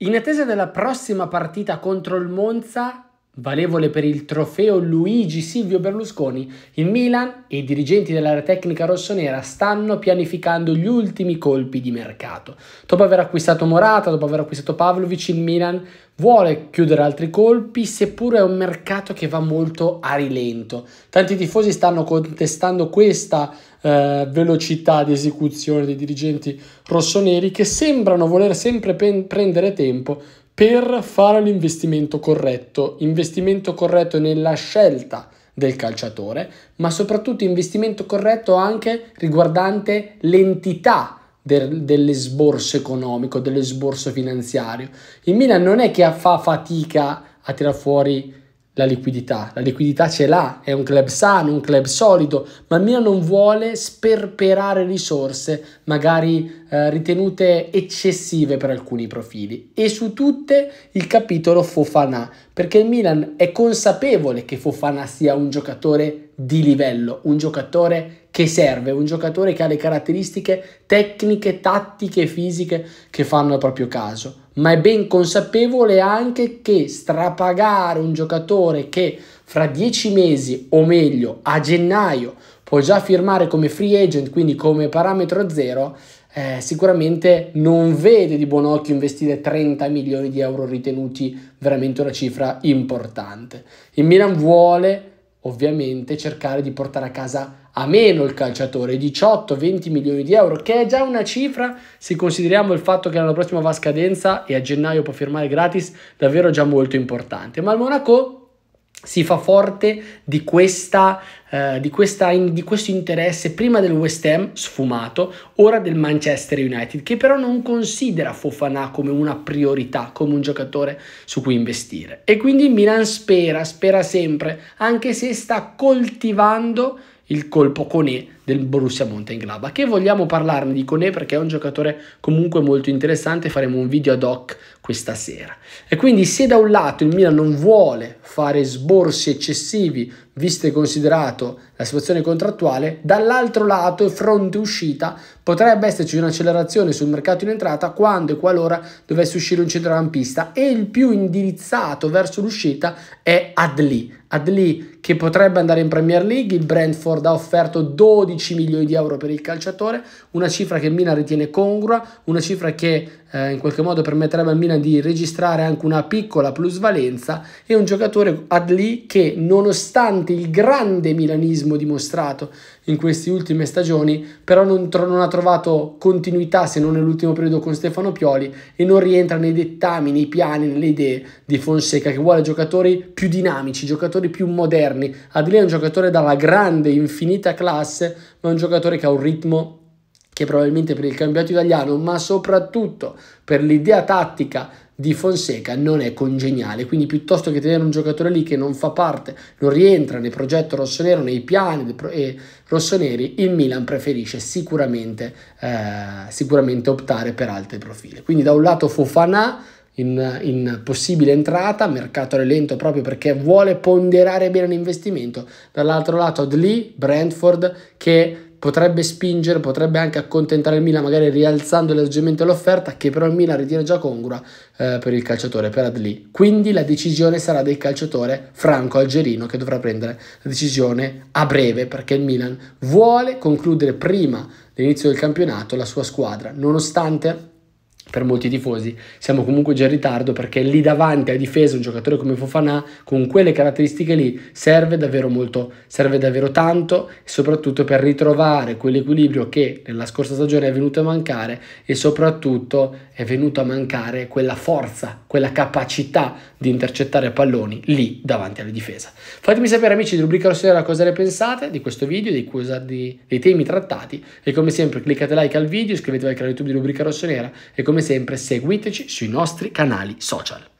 In attesa della prossima partita contro il Monza, valevole per il trofeo Luigi Silvio Berlusconi, il Milan e i dirigenti dell'area tecnica rossonera stanno pianificando gli ultimi colpi di mercato. Dopo aver acquistato Morata, dopo aver acquistato Pavlovic, il Milan vuole chiudere altri colpi, seppure è un mercato che va molto a rilento. Tanti tifosi stanno contestando questa eh, velocità di esecuzione dei dirigenti rossoneri che sembrano voler sempre pen- prendere tempo per fare l'investimento corretto, investimento corretto nella scelta del calciatore, ma soprattutto investimento corretto anche riguardante l'entità del, dell'esborso economico, dell'esborso finanziario. Il Milan non è che fa fatica a tirar fuori la liquidità. La liquidità ce l'ha, è un club sano, un club solido, ma il Milan non vuole sperperare risorse, magari eh, ritenute eccessive per alcuni profili. E su tutte il capitolo Fofana, perché il Milan è consapevole che Fofana sia un giocatore di livello, un giocatore che serve, un giocatore che ha le caratteristiche tecniche, tattiche e fisiche che fanno il proprio caso, ma è ben consapevole anche che strapagare un giocatore che fra dieci mesi o meglio a gennaio può già firmare come free agent, quindi come parametro zero, eh, sicuramente non vede di buon occhio investire 30 milioni di euro ritenuti veramente una cifra importante. Il Milan vuole ovviamente cercare di portare a casa a meno il calciatore, 18-20 milioni di euro, che è già una cifra se consideriamo il fatto che l'anno prossimo va a scadenza e a gennaio può firmare gratis, davvero già molto importante. Ma il Monaco si fa forte di, questa, eh, di, questa, di, questo interesse prima del West Ham sfumato, ora del Manchester United, che però non considera Fofana come una priorità, come un giocatore su cui investire. E quindi Milan spera, spera sempre, anche se sta coltivando il colpo con E del Borussia Mönchengladbach. Che vogliamo parlarne di Kone perché è un giocatore comunque molto interessante, faremo un video ad hoc questa sera. E quindi se da un lato il Milan non vuole fare sborsi eccessivi, visto e considerato la situazione contrattuale, dall'altro lato e fronte uscita potrebbe esserci un'accelerazione sul mercato in entrata quando e qualora dovesse uscire un centrocampista e il più indirizzato verso l'uscita è Adli. Adli che potrebbe andare in Premier League, il Brentford ha offerto 12 12 milioni di euro per il calciatore, una cifra che Mina ritiene congrua, una cifra che eh, in qualche modo permetterebbe al Milan di registrare anche una piccola plusvalenza e un giocatore Adli che nonostante il grande milanismo dimostrato in queste ultime stagioni però non, tro- non ha trovato continuità se non nell'ultimo periodo con Stefano Pioli e non rientra nei dettami, nei piani, nelle idee di Fonseca che vuole giocatori più dinamici, giocatori più moderni. Adli è un giocatore dalla grande, infinita classe ma è un giocatore che ha un ritmo che probabilmente per il campionato italiano, ma soprattutto per l'idea tattica di Fonseca non è congeniale. Quindi piuttosto che tenere un giocatore lì che non fa parte, non rientra nel progetto rossonero, nei piani eh, rossoneri, il Milan preferisce sicuramente, eh, sicuramente optare per altri profili. Quindi da un lato Fofana in, in, possibile entrata, mercato rilento proprio perché vuole ponderare bene l'investimento, dall'altro lato Adli, Brentford che potrebbe spingere, potrebbe anche accontentare il Milan magari rialzando leggermente l'offerta che però il Milan ritiene già congrua eh, per il calciatore, per Adli. Quindi la decisione sarà del calciatore franco-algerino che dovrà prendere la decisione a breve perché il Milan vuole concludere prima dell'inizio del campionato la sua squadra, nonostante per molti tifosi siamo comunque già in ritardo perché lì davanti a difesa un giocatore come Fofanà con quelle caratteristiche lì serve davvero molto, serve davvero tanto soprattutto per ritrovare quell'equilibrio che nella scorsa stagione è venuto a mancare e soprattutto è venuto a mancare quella forza, quella capacità di intercettare palloni lì davanti alla difesa. Fatemi sapere amici di Rubrica Rossera cosa ne pensate di questo video, di cosa, di, dei temi trattati e come sempre cliccate like al video, iscrivetevi al canale YouTube di Rubrica Rossonera e come come sempre seguiteci sui nostri canali social.